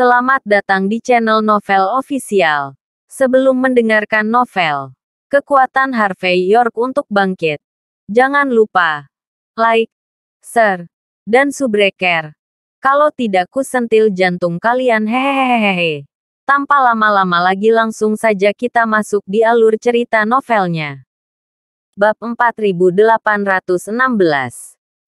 Selamat datang di channel Novel Official. Sebelum mendengarkan novel, kekuatan Harvey York untuk bangkit. Jangan lupa like, share, dan subscribe. Kalau tidak ku sentil jantung kalian hehehehehe. Tanpa lama-lama lagi langsung saja kita masuk di alur cerita novelnya. Bab 4816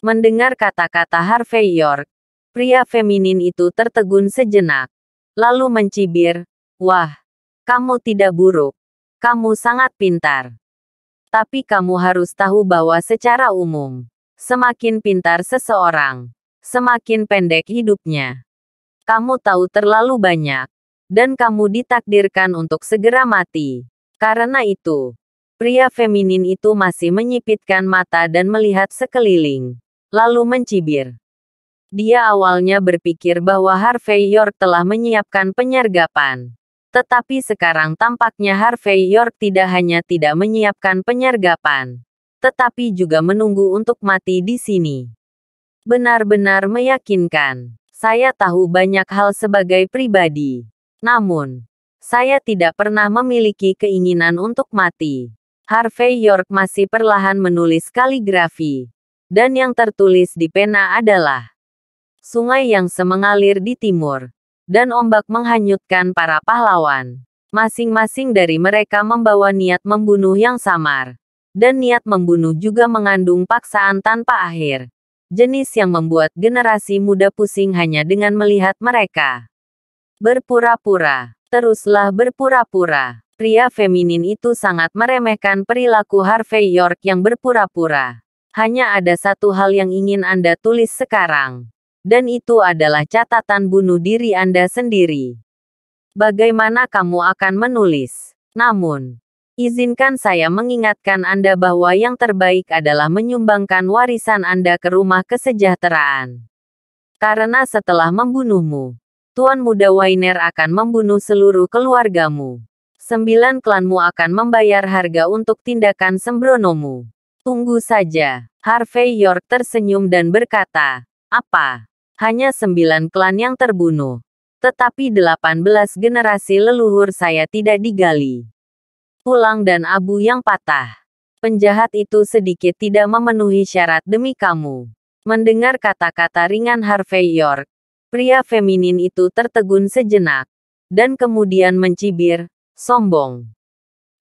Mendengar kata-kata Harvey York, Pria feminin itu tertegun sejenak. Lalu mencibir, Wah, kamu tidak buruk. Kamu sangat pintar. Tapi kamu harus tahu bahwa secara umum, semakin pintar seseorang, semakin pendek hidupnya. Kamu tahu terlalu banyak. Dan kamu ditakdirkan untuk segera mati. Karena itu, pria feminin itu masih menyipitkan mata dan melihat sekeliling. Lalu mencibir. Dia awalnya berpikir bahwa Harvey York telah menyiapkan penyergapan. Tetapi sekarang tampaknya Harvey York tidak hanya tidak menyiapkan penyergapan, tetapi juga menunggu untuk mati di sini. Benar-benar meyakinkan. Saya tahu banyak hal sebagai pribadi. Namun, saya tidak pernah memiliki keinginan untuk mati. Harvey York masih perlahan menulis kaligrafi. Dan yang tertulis di pena adalah sungai yang semengalir di timur, dan ombak menghanyutkan para pahlawan. Masing-masing dari mereka membawa niat membunuh yang samar, dan niat membunuh juga mengandung paksaan tanpa akhir, jenis yang membuat generasi muda pusing hanya dengan melihat mereka. Berpura-pura, teruslah berpura-pura. Pria feminin itu sangat meremehkan perilaku Harvey York yang berpura-pura. Hanya ada satu hal yang ingin Anda tulis sekarang. Dan itu adalah catatan bunuh diri Anda sendiri. Bagaimana kamu akan menulis? Namun, izinkan saya mengingatkan Anda bahwa yang terbaik adalah menyumbangkan warisan Anda ke rumah kesejahteraan. Karena setelah membunuhmu, Tuan Muda Wainer akan membunuh seluruh keluargamu. Sembilan klanmu akan membayar harga untuk tindakan sembronomu. Tunggu saja. Harvey York tersenyum dan berkata, apa? hanya sembilan klan yang terbunuh. Tetapi delapan belas generasi leluhur saya tidak digali. Pulang dan abu yang patah. Penjahat itu sedikit tidak memenuhi syarat demi kamu. Mendengar kata-kata ringan Harvey York, pria feminin itu tertegun sejenak. Dan kemudian mencibir, sombong.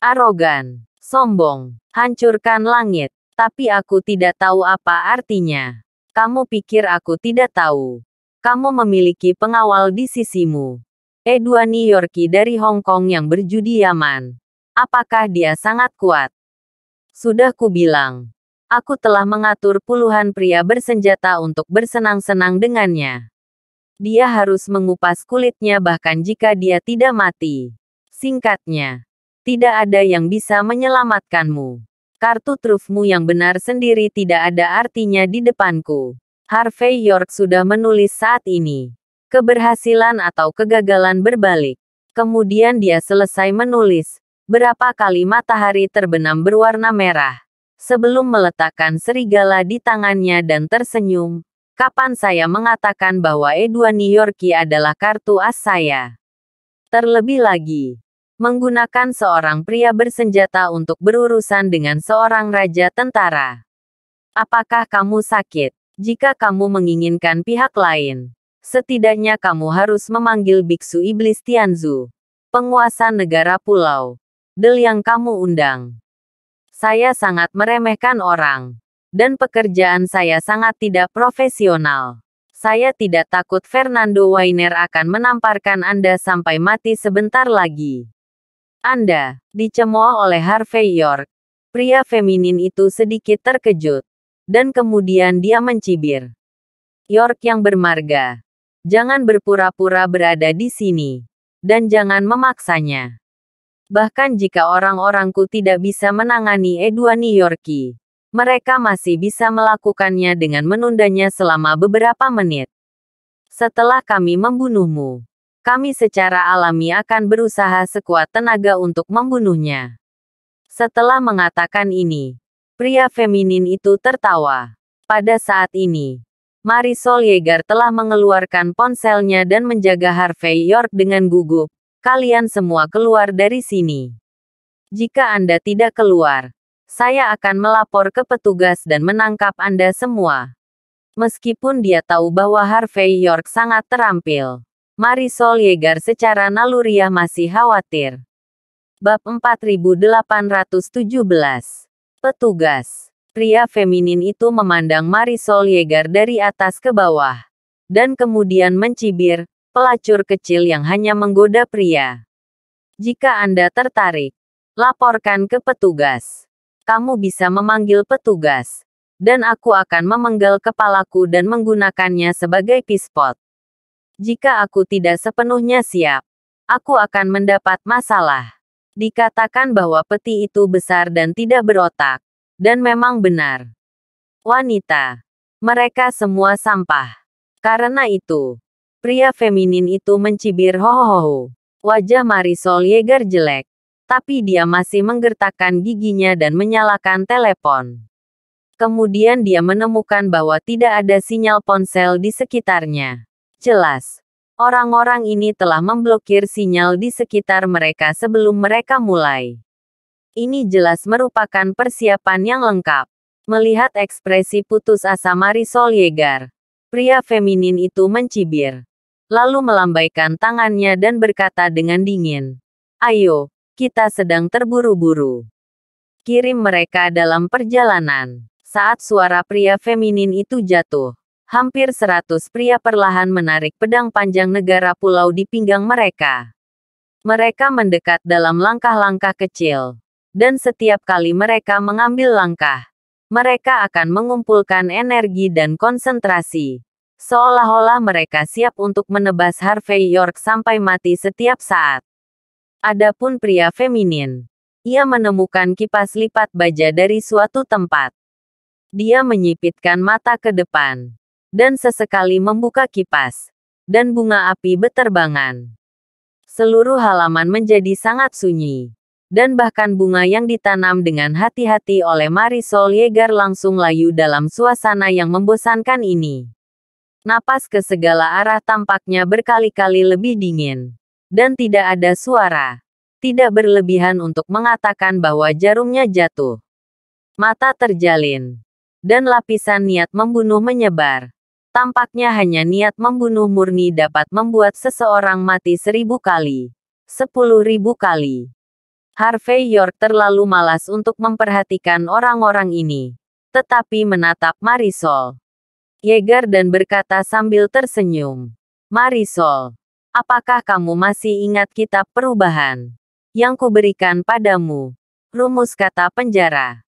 Arogan, sombong, hancurkan langit. Tapi aku tidak tahu apa artinya. Kamu pikir aku tidak tahu? Kamu memiliki pengawal di sisimu. Edua New Yorki dari Hong Kong yang berjudi Yaman. Apakah dia sangat kuat? Sudah kubilang. Aku telah mengatur puluhan pria bersenjata untuk bersenang-senang dengannya. Dia harus mengupas kulitnya bahkan jika dia tidak mati. Singkatnya, tidak ada yang bisa menyelamatkanmu. Kartu trufmu yang benar sendiri tidak ada artinya di depanku. Harvey York sudah menulis saat ini. Keberhasilan atau kegagalan berbalik. Kemudian dia selesai menulis. Berapa kali matahari terbenam berwarna merah. Sebelum meletakkan serigala di tangannya dan tersenyum, kapan saya mengatakan bahwa E2 New adalah kartu as saya. Terlebih lagi, menggunakan seorang pria bersenjata untuk berurusan dengan seorang raja tentara. Apakah kamu sakit? Jika kamu menginginkan pihak lain, setidaknya kamu harus memanggil biksu iblis Tianzu, penguasa negara pulau, del yang kamu undang. Saya sangat meremehkan orang, dan pekerjaan saya sangat tidak profesional saya tidak takut Fernando Weiner akan menamparkan Anda sampai mati sebentar lagi. Anda, dicemooh oleh Harvey York. Pria feminin itu sedikit terkejut. Dan kemudian dia mencibir. York yang bermarga. Jangan berpura-pura berada di sini. Dan jangan memaksanya. Bahkan jika orang-orangku tidak bisa menangani Edwani Yorki, mereka masih bisa melakukannya dengan menundanya selama beberapa menit. Setelah kami membunuhmu, kami secara alami akan berusaha sekuat tenaga untuk membunuhnya. Setelah mengatakan ini, pria feminin itu tertawa. Pada saat ini, Marisol Yeager telah mengeluarkan ponselnya dan menjaga Harvey York dengan gugup. Kalian semua keluar dari sini. Jika Anda tidak keluar, saya akan melapor ke petugas dan menangkap Anda semua. Meskipun dia tahu bahwa Harvey York sangat terampil, Marisol Yegar secara naluriah masih khawatir. Bab 4817 Petugas Pria feminin itu memandang Marisol Yegar dari atas ke bawah. Dan kemudian mencibir, pelacur kecil yang hanya menggoda pria. Jika Anda tertarik, laporkan ke petugas. Kamu bisa memanggil petugas dan aku akan memenggal kepalaku dan menggunakannya sebagai pispot. Jika aku tidak sepenuhnya siap, aku akan mendapat masalah. Dikatakan bahwa peti itu besar dan tidak berotak, dan memang benar. Wanita, mereka semua sampah. Karena itu, pria feminin itu mencibir hohoho. Wajah Marisol Yeager jelek, tapi dia masih menggertakkan giginya dan menyalakan telepon. Kemudian dia menemukan bahwa tidak ada sinyal ponsel di sekitarnya. Jelas, orang-orang ini telah memblokir sinyal di sekitar mereka sebelum mereka mulai. Ini jelas merupakan persiapan yang lengkap. Melihat ekspresi putus asa Marisol Yegar, pria feminin itu mencibir. Lalu melambaikan tangannya dan berkata dengan dingin. Ayo, kita sedang terburu-buru. Kirim mereka dalam perjalanan. Saat suara pria feminin itu jatuh, hampir seratus pria perlahan menarik pedang panjang negara pulau di pinggang mereka. Mereka mendekat dalam langkah-langkah kecil. Dan setiap kali mereka mengambil langkah, mereka akan mengumpulkan energi dan konsentrasi. Seolah-olah mereka siap untuk menebas Harvey York sampai mati setiap saat. Adapun pria feminin, ia menemukan kipas lipat baja dari suatu tempat. Dia menyipitkan mata ke depan dan sesekali membuka kipas, dan bunga api beterbangan. Seluruh halaman menjadi sangat sunyi, dan bahkan bunga yang ditanam dengan hati-hati oleh Marisol Yeager langsung layu dalam suasana yang membosankan ini. Napas ke segala arah tampaknya berkali-kali lebih dingin, dan tidak ada suara. Tidak berlebihan untuk mengatakan bahwa jarumnya jatuh. Mata terjalin, dan lapisan niat membunuh menyebar. Tampaknya hanya niat membunuh murni dapat membuat seseorang mati seribu kali. Sepuluh ribu kali. Harvey York terlalu malas untuk memperhatikan orang-orang ini. Tetapi menatap Marisol. Yeager dan berkata sambil tersenyum. Marisol, apakah kamu masih ingat kitab perubahan yang kuberikan padamu? Rumus kata penjara.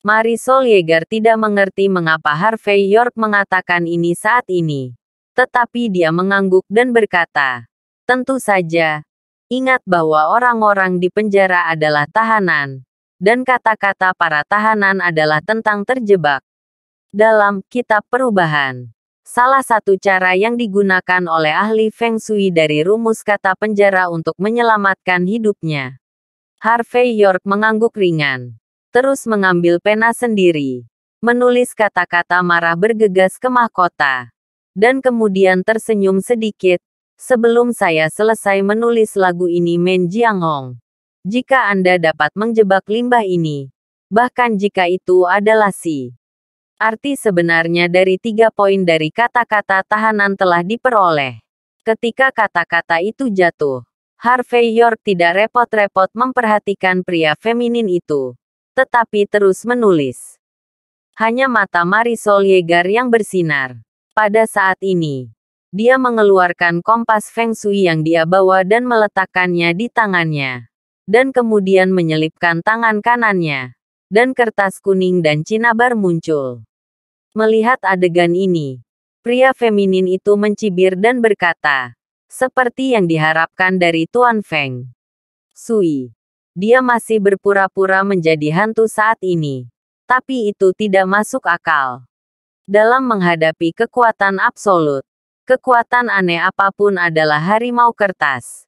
Marisol Yeager tidak mengerti mengapa Harvey York mengatakan ini saat ini. Tetapi dia mengangguk dan berkata, Tentu saja. Ingat bahwa orang-orang di penjara adalah tahanan. Dan kata-kata para tahanan adalah tentang terjebak. Dalam kitab perubahan, salah satu cara yang digunakan oleh ahli Feng Shui dari rumus kata penjara untuk menyelamatkan hidupnya. Harvey York mengangguk ringan terus mengambil pena sendiri, menulis kata-kata marah bergegas ke mahkota, dan kemudian tersenyum sedikit, sebelum saya selesai menulis lagu ini Men Hong. Jika Anda dapat menjebak limbah ini, bahkan jika itu adalah si. Arti sebenarnya dari tiga poin dari kata-kata tahanan telah diperoleh. Ketika kata-kata itu jatuh, Harvey York tidak repot-repot memperhatikan pria feminin itu tetapi terus menulis. Hanya mata Marisol Yegar yang bersinar. Pada saat ini, dia mengeluarkan kompas Feng Shui yang dia bawa dan meletakkannya di tangannya. Dan kemudian menyelipkan tangan kanannya. Dan kertas kuning dan cinabar muncul. Melihat adegan ini, pria feminin itu mencibir dan berkata, seperti yang diharapkan dari Tuan Feng. Sui, dia masih berpura-pura menjadi hantu saat ini. Tapi itu tidak masuk akal. Dalam menghadapi kekuatan absolut, kekuatan aneh apapun adalah harimau kertas.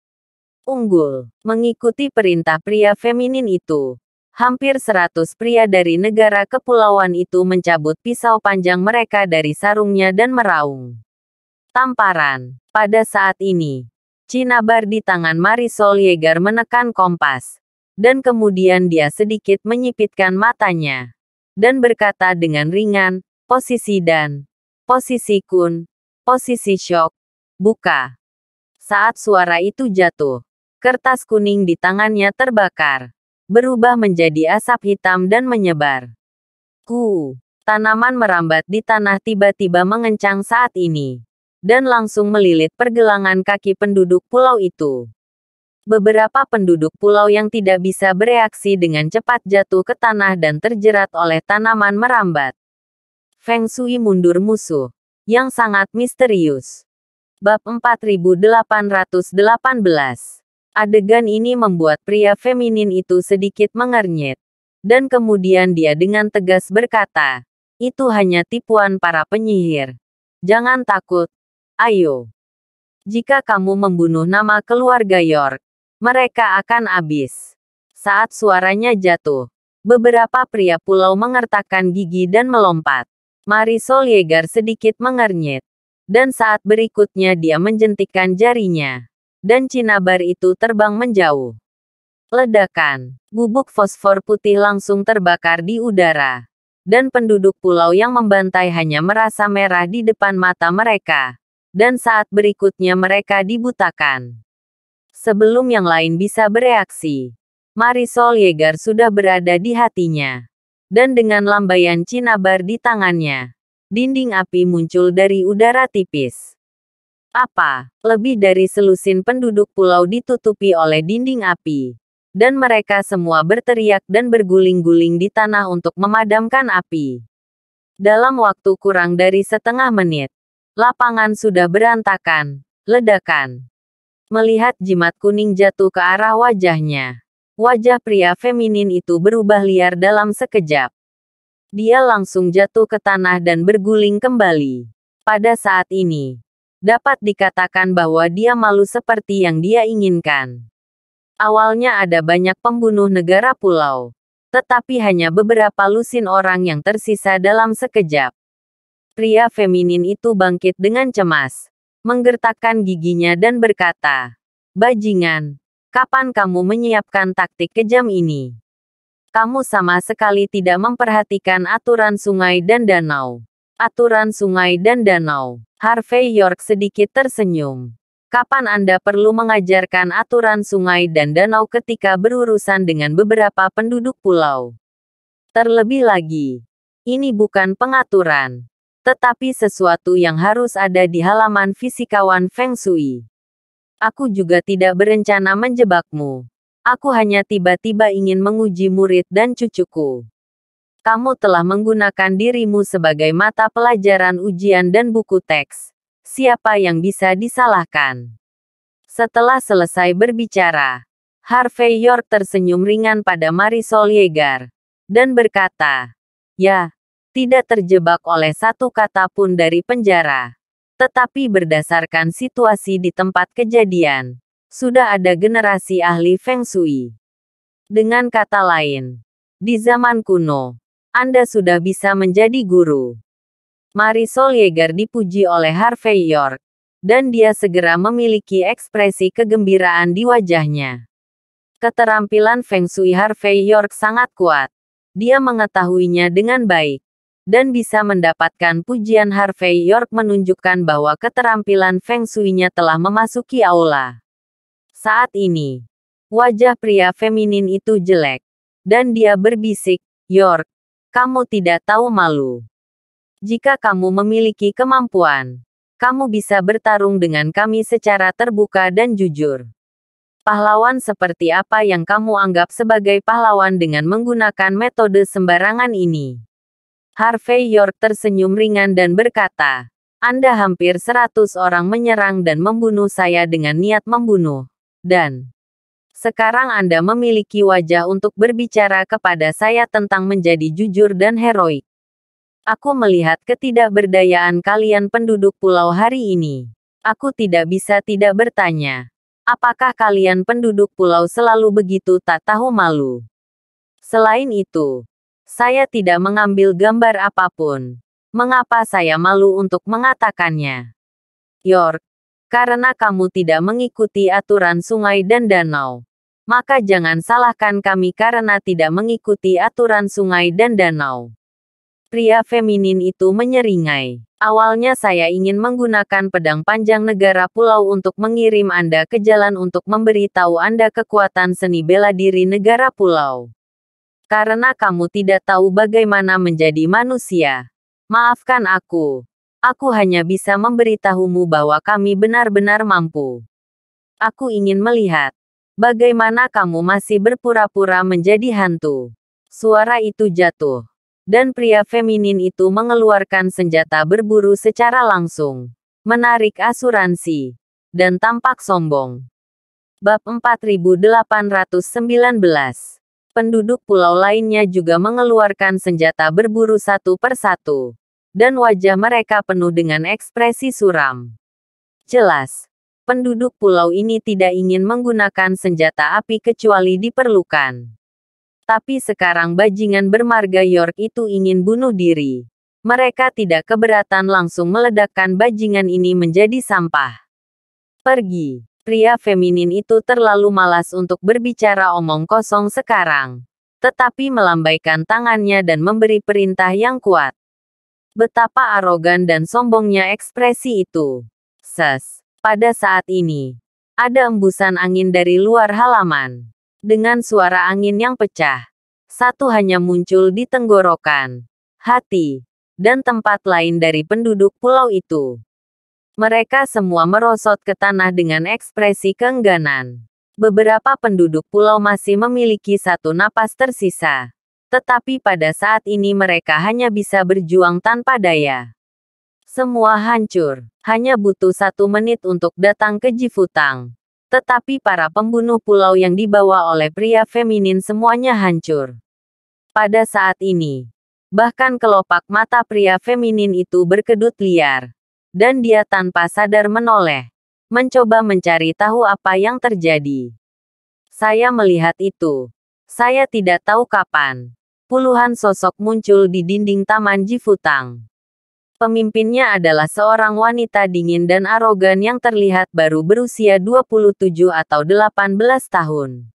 Unggul, mengikuti perintah pria feminin itu. Hampir seratus pria dari negara kepulauan itu mencabut pisau panjang mereka dari sarungnya dan meraung. Tamparan, pada saat ini, Cinabar di tangan Marisol Yeager menekan kompas, dan kemudian dia sedikit menyipitkan matanya. Dan berkata dengan ringan, posisi dan, posisi kun, posisi shock, buka. Saat suara itu jatuh, kertas kuning di tangannya terbakar. Berubah menjadi asap hitam dan menyebar. Ku, tanaman merambat di tanah tiba-tiba mengencang saat ini. Dan langsung melilit pergelangan kaki penduduk pulau itu. Beberapa penduduk pulau yang tidak bisa bereaksi dengan cepat jatuh ke tanah dan terjerat oleh tanaman merambat. Feng Shui mundur musuh. Yang sangat misterius. Bab 4818 Adegan ini membuat pria feminin itu sedikit mengernyit. Dan kemudian dia dengan tegas berkata, itu hanya tipuan para penyihir. Jangan takut. Ayo. Jika kamu membunuh nama keluarga York, mereka akan habis. Saat suaranya jatuh, beberapa pria pulau mengertakkan gigi dan melompat. Marisol Yeager sedikit mengernyit. Dan saat berikutnya dia menjentikkan jarinya. Dan cinabar itu terbang menjauh. Ledakan. Bubuk fosfor putih langsung terbakar di udara. Dan penduduk pulau yang membantai hanya merasa merah di depan mata mereka. Dan saat berikutnya mereka dibutakan sebelum yang lain bisa bereaksi. Marisol Yeager sudah berada di hatinya. Dan dengan lambaian cinabar di tangannya, dinding api muncul dari udara tipis. Apa? Lebih dari selusin penduduk pulau ditutupi oleh dinding api. Dan mereka semua berteriak dan berguling-guling di tanah untuk memadamkan api. Dalam waktu kurang dari setengah menit, lapangan sudah berantakan, ledakan, Melihat jimat kuning jatuh ke arah wajahnya, wajah pria feminin itu berubah liar dalam sekejap. Dia langsung jatuh ke tanah dan berguling kembali. Pada saat ini, dapat dikatakan bahwa dia malu seperti yang dia inginkan. Awalnya ada banyak pembunuh negara pulau, tetapi hanya beberapa lusin orang yang tersisa dalam sekejap. Pria feminin itu bangkit dengan cemas, menggertakkan giginya dan berkata, Bajingan, kapan kamu menyiapkan taktik kejam ini? Kamu sama sekali tidak memperhatikan aturan sungai dan danau. Aturan sungai dan danau. Harvey York sedikit tersenyum. Kapan Anda perlu mengajarkan aturan sungai dan danau ketika berurusan dengan beberapa penduduk pulau? Terlebih lagi, ini bukan pengaturan tetapi sesuatu yang harus ada di halaman fisikawan Feng Shui. Aku juga tidak berencana menjebakmu. Aku hanya tiba-tiba ingin menguji murid dan cucuku. Kamu telah menggunakan dirimu sebagai mata pelajaran ujian dan buku teks. Siapa yang bisa disalahkan? Setelah selesai berbicara, Harvey York tersenyum ringan pada Marisol Yeager dan berkata, "Ya, tidak terjebak oleh satu kata pun dari penjara. Tetapi berdasarkan situasi di tempat kejadian, sudah ada generasi ahli Feng Shui. Dengan kata lain, di zaman kuno, Anda sudah bisa menjadi guru. Marisol Yeager dipuji oleh Harvey York, dan dia segera memiliki ekspresi kegembiraan di wajahnya. Keterampilan Feng Shui Harvey York sangat kuat. Dia mengetahuinya dengan baik dan bisa mendapatkan pujian Harvey York menunjukkan bahwa keterampilan Feng Shui-nya telah memasuki aula. Saat ini, wajah pria feminin itu jelek, dan dia berbisik, York, kamu tidak tahu malu. Jika kamu memiliki kemampuan, kamu bisa bertarung dengan kami secara terbuka dan jujur. Pahlawan seperti apa yang kamu anggap sebagai pahlawan dengan menggunakan metode sembarangan ini? Harvey York tersenyum ringan dan berkata, Anda hampir seratus orang menyerang dan membunuh saya dengan niat membunuh. Dan sekarang Anda memiliki wajah untuk berbicara kepada saya tentang menjadi jujur dan heroik. Aku melihat ketidakberdayaan kalian penduduk pulau hari ini. Aku tidak bisa tidak bertanya. Apakah kalian penduduk pulau selalu begitu tak tahu malu? Selain itu, saya tidak mengambil gambar apapun. Mengapa saya malu untuk mengatakannya? York, karena kamu tidak mengikuti aturan sungai dan danau. Maka jangan salahkan kami karena tidak mengikuti aturan sungai dan danau. Pria feminin itu menyeringai. Awalnya saya ingin menggunakan pedang panjang negara pulau untuk mengirim Anda ke jalan untuk memberitahu Anda kekuatan seni bela diri negara pulau. Karena kamu tidak tahu bagaimana menjadi manusia. Maafkan aku. Aku hanya bisa memberitahumu bahwa kami benar-benar mampu. Aku ingin melihat bagaimana kamu masih berpura-pura menjadi hantu. Suara itu jatuh, dan pria feminin itu mengeluarkan senjata berburu secara langsung, menarik asuransi, dan tampak sombong. Bab 4819 Penduduk pulau lainnya juga mengeluarkan senjata berburu satu persatu. Dan wajah mereka penuh dengan ekspresi suram. Jelas, penduduk pulau ini tidak ingin menggunakan senjata api kecuali diperlukan. Tapi sekarang bajingan bermarga York itu ingin bunuh diri. Mereka tidak keberatan langsung meledakkan bajingan ini menjadi sampah. Pergi. Pria feminin itu terlalu malas untuk berbicara omong kosong sekarang. Tetapi melambaikan tangannya dan memberi perintah yang kuat. Betapa arogan dan sombongnya ekspresi itu. Ses. Pada saat ini, ada embusan angin dari luar halaman. Dengan suara angin yang pecah, satu hanya muncul di tenggorokan, hati, dan tempat lain dari penduduk pulau itu. Mereka semua merosot ke tanah dengan ekspresi keengganan. Beberapa penduduk pulau masih memiliki satu napas tersisa. Tetapi pada saat ini mereka hanya bisa berjuang tanpa daya. Semua hancur. Hanya butuh satu menit untuk datang ke Jifutang. Tetapi para pembunuh pulau yang dibawa oleh pria feminin semuanya hancur. Pada saat ini, bahkan kelopak mata pria feminin itu berkedut liar. Dan dia tanpa sadar menoleh. Mencoba mencari tahu apa yang terjadi. Saya melihat itu. Saya tidak tahu kapan. Puluhan sosok muncul di dinding Taman Jifutang. Pemimpinnya adalah seorang wanita dingin dan arogan yang terlihat baru berusia 27 atau 18 tahun.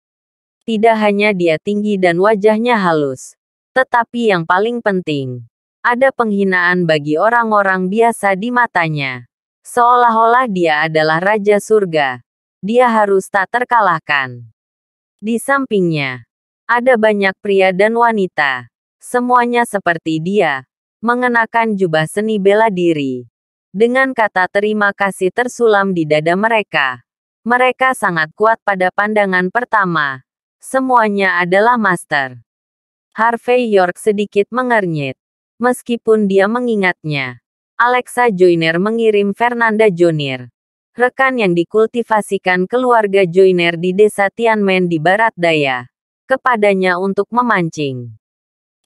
Tidak hanya dia tinggi dan wajahnya halus, tetapi yang paling penting, ada penghinaan bagi orang-orang biasa di matanya. Seolah-olah dia adalah raja surga. Dia harus tak terkalahkan. Di sampingnya, ada banyak pria dan wanita. Semuanya seperti dia, mengenakan jubah seni bela diri. Dengan kata terima kasih tersulam di dada mereka. Mereka sangat kuat pada pandangan pertama. Semuanya adalah master. Harvey York sedikit mengernyit. Meskipun dia mengingatnya, Alexa Joyner mengirim Fernanda Jonir, rekan yang dikultivasikan keluarga Joyner di desa Tianmen di barat daya, kepadanya untuk memancing.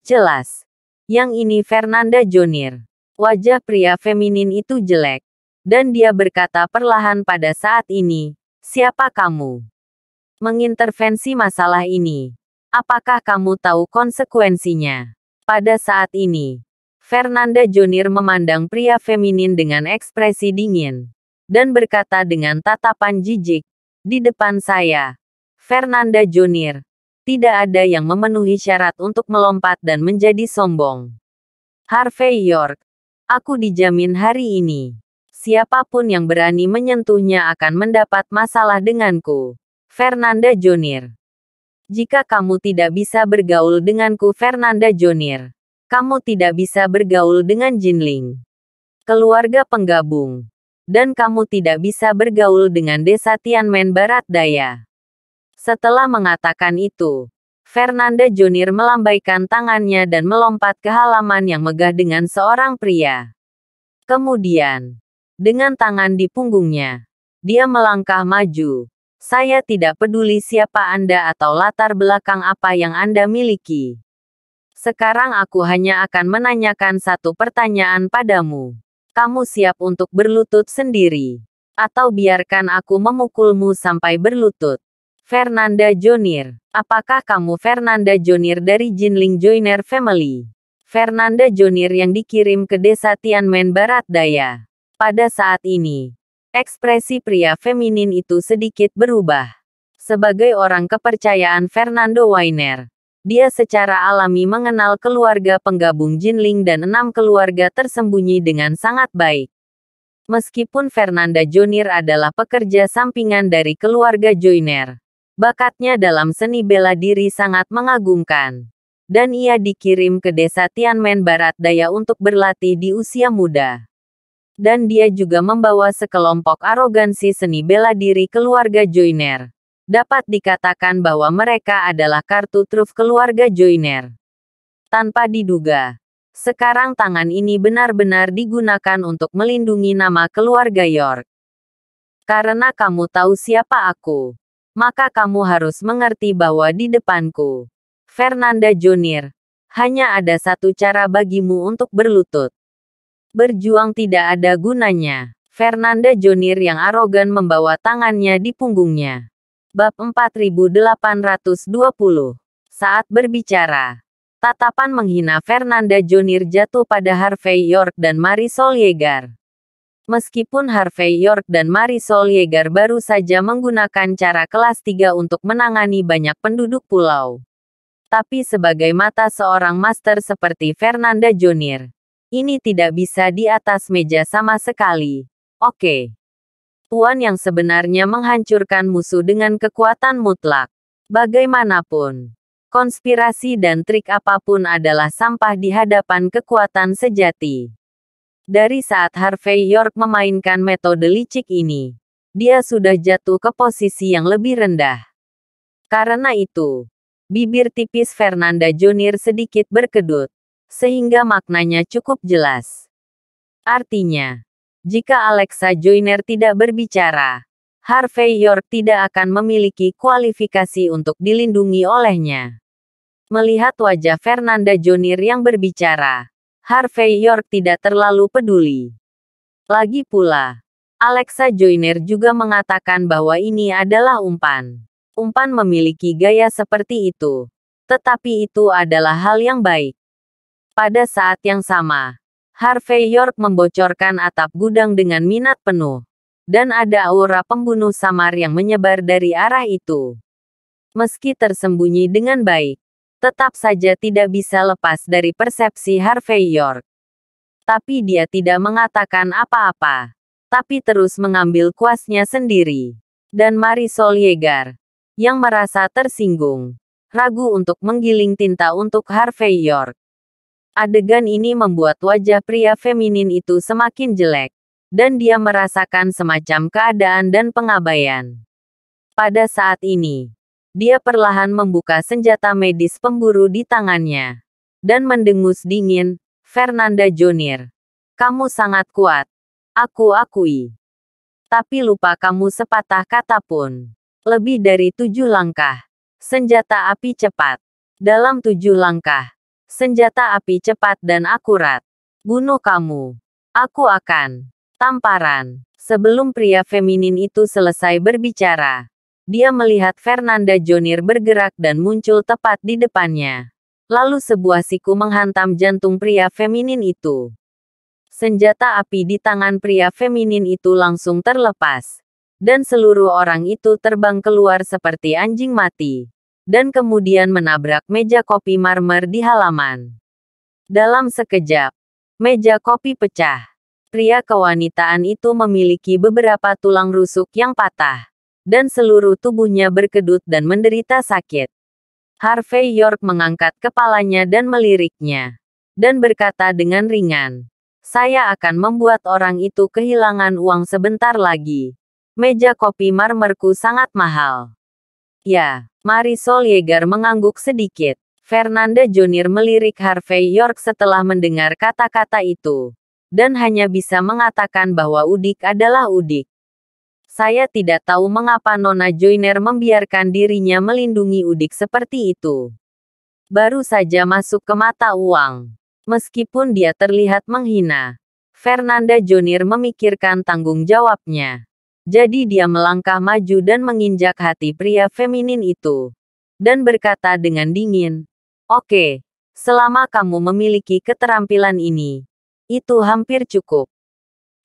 Jelas, yang ini Fernanda Jonir. Wajah pria feminin itu jelek, dan dia berkata perlahan pada saat ini, siapa kamu? Mengintervensi masalah ini. Apakah kamu tahu konsekuensinya? Pada saat ini, Fernanda Jonir memandang pria feminin dengan ekspresi dingin dan berkata dengan tatapan jijik, "Di depan saya, Fernanda Jonir, tidak ada yang memenuhi syarat untuk melompat dan menjadi sombong." Harvey York, aku dijamin hari ini, siapapun yang berani menyentuhnya akan mendapat masalah denganku. Fernanda Jonir jika kamu tidak bisa bergaul denganku Fernanda Jonir, kamu tidak bisa bergaul dengan Jinling. Keluarga penggabung. Dan kamu tidak bisa bergaul dengan desa Tianmen Barat Daya. Setelah mengatakan itu, Fernanda Jonir melambaikan tangannya dan melompat ke halaman yang megah dengan seorang pria. Kemudian, dengan tangan di punggungnya, dia melangkah maju, saya tidak peduli siapa Anda atau latar belakang apa yang Anda miliki. Sekarang aku hanya akan menanyakan satu pertanyaan padamu. Kamu siap untuk berlutut sendiri? Atau biarkan aku memukulmu sampai berlutut? Fernanda Jonir. Apakah kamu Fernanda Jonir dari Jinling Joiner Family? Fernanda Jonir yang dikirim ke desa Tianmen Barat Daya. Pada saat ini, Ekspresi pria feminin itu sedikit berubah. Sebagai orang kepercayaan Fernando Weiner, dia secara alami mengenal keluarga penggabung Jinling dan enam keluarga tersembunyi dengan sangat baik. Meskipun Fernanda Jonir adalah pekerja sampingan dari keluarga Joiner, bakatnya dalam seni bela diri sangat mengagumkan. Dan ia dikirim ke desa Tianmen Barat Daya untuk berlatih di usia muda dan dia juga membawa sekelompok arogansi seni bela diri keluarga Joyner. Dapat dikatakan bahwa mereka adalah kartu truf keluarga Joyner. Tanpa diduga, sekarang tangan ini benar-benar digunakan untuk melindungi nama keluarga York. Karena kamu tahu siapa aku, maka kamu harus mengerti bahwa di depanku, Fernanda Junior, hanya ada satu cara bagimu untuk berlutut. Berjuang tidak ada gunanya. Fernanda Jonir yang arogan membawa tangannya di punggungnya. Bab 4820. Saat berbicara, tatapan menghina Fernanda Jonir jatuh pada Harvey York dan Marisol Yegar. Meskipun Harvey York dan Marisol Yegar baru saja menggunakan cara kelas 3 untuk menangani banyak penduduk pulau. Tapi sebagai mata seorang master seperti Fernanda Jonir, ini tidak bisa di atas meja sama sekali. Oke. Tuan yang sebenarnya menghancurkan musuh dengan kekuatan mutlak. Bagaimanapun, konspirasi dan trik apapun adalah sampah di hadapan kekuatan sejati. Dari saat Harvey York memainkan metode licik ini, dia sudah jatuh ke posisi yang lebih rendah. Karena itu, bibir tipis Fernanda Junior sedikit berkedut sehingga maknanya cukup jelas. Artinya, jika Alexa Joyner tidak berbicara, Harvey York tidak akan memiliki kualifikasi untuk dilindungi olehnya. Melihat wajah Fernanda Jonir yang berbicara, Harvey York tidak terlalu peduli. Lagi pula, Alexa Joyner juga mengatakan bahwa ini adalah umpan. Umpan memiliki gaya seperti itu, tetapi itu adalah hal yang baik. Pada saat yang sama, Harvey York membocorkan atap gudang dengan minat penuh. Dan ada aura pembunuh samar yang menyebar dari arah itu. Meski tersembunyi dengan baik, tetap saja tidak bisa lepas dari persepsi Harvey York. Tapi dia tidak mengatakan apa-apa. Tapi terus mengambil kuasnya sendiri. Dan Marisol Yeager, yang merasa tersinggung, ragu untuk menggiling tinta untuk Harvey York. Adegan ini membuat wajah pria feminin itu semakin jelek, dan dia merasakan semacam keadaan dan pengabaian. Pada saat ini, dia perlahan membuka senjata medis pemburu di tangannya dan mendengus dingin, "Fernanda Jonir, kamu sangat kuat. Aku akui. Tapi lupa kamu sepatah kata pun. Lebih dari tujuh langkah. Senjata api cepat. Dalam tujuh langkah, senjata api cepat dan akurat. Bunuh kamu. Aku akan tamparan. Sebelum pria feminin itu selesai berbicara, dia melihat Fernanda Jonir bergerak dan muncul tepat di depannya. Lalu sebuah siku menghantam jantung pria feminin itu. Senjata api di tangan pria feminin itu langsung terlepas, dan seluruh orang itu terbang keluar seperti anjing mati dan kemudian menabrak meja kopi marmer di halaman. Dalam sekejap, meja kopi pecah. Pria kewanitaan itu memiliki beberapa tulang rusuk yang patah, dan seluruh tubuhnya berkedut dan menderita sakit. Harvey York mengangkat kepalanya dan meliriknya, dan berkata dengan ringan, "Saya akan membuat orang itu kehilangan uang sebentar lagi. Meja kopi marmerku sangat mahal." Ya, Marisol Yeager mengangguk sedikit. Fernanda Jonir melirik Harvey York setelah mendengar kata-kata itu. Dan hanya bisa mengatakan bahwa Udik adalah Udik. Saya tidak tahu mengapa Nona Joyner membiarkan dirinya melindungi Udik seperti itu. Baru saja masuk ke mata uang. Meskipun dia terlihat menghina, Fernanda Jonir memikirkan tanggung jawabnya. Jadi dia melangkah maju dan menginjak hati pria feminin itu. Dan berkata dengan dingin, Oke, selama kamu memiliki keterampilan ini, itu hampir cukup.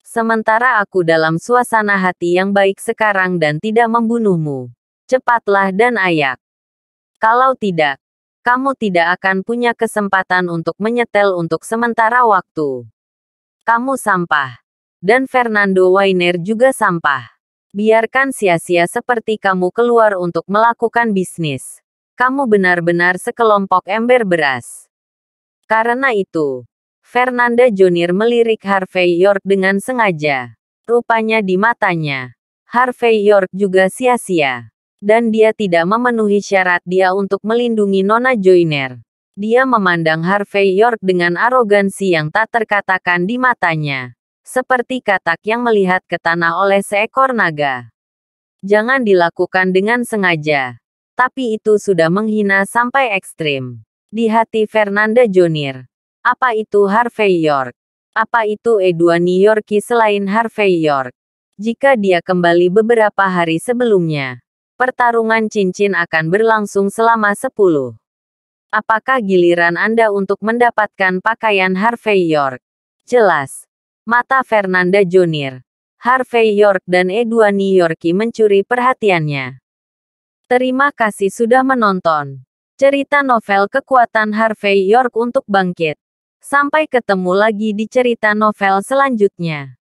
Sementara aku dalam suasana hati yang baik sekarang dan tidak membunuhmu. Cepatlah dan ayak. Kalau tidak, kamu tidak akan punya kesempatan untuk menyetel untuk sementara waktu. Kamu sampah. Dan Fernando Weiner juga sampah. Biarkan sia-sia seperti kamu keluar untuk melakukan bisnis. Kamu benar-benar sekelompok ember beras. Karena itu, Fernanda Junior melirik Harvey York dengan sengaja. Rupanya di matanya, Harvey York juga sia-sia. Dan dia tidak memenuhi syarat dia untuk melindungi Nona Joyner. Dia memandang Harvey York dengan arogansi yang tak terkatakan di matanya seperti katak yang melihat ke tanah oleh seekor naga. Jangan dilakukan dengan sengaja. Tapi itu sudah menghina sampai ekstrim. Di hati Fernanda Junior. Apa itu Harvey York? Apa itu Edua New Yorki selain Harvey York? Jika dia kembali beberapa hari sebelumnya, pertarungan cincin akan berlangsung selama 10. Apakah giliran Anda untuk mendapatkan pakaian Harvey York? Jelas, Mata Fernanda Junior, Harvey York dan Edwani Yorki mencuri perhatiannya. Terima kasih sudah menonton. Cerita novel kekuatan Harvey York untuk bangkit. Sampai ketemu lagi di cerita novel selanjutnya.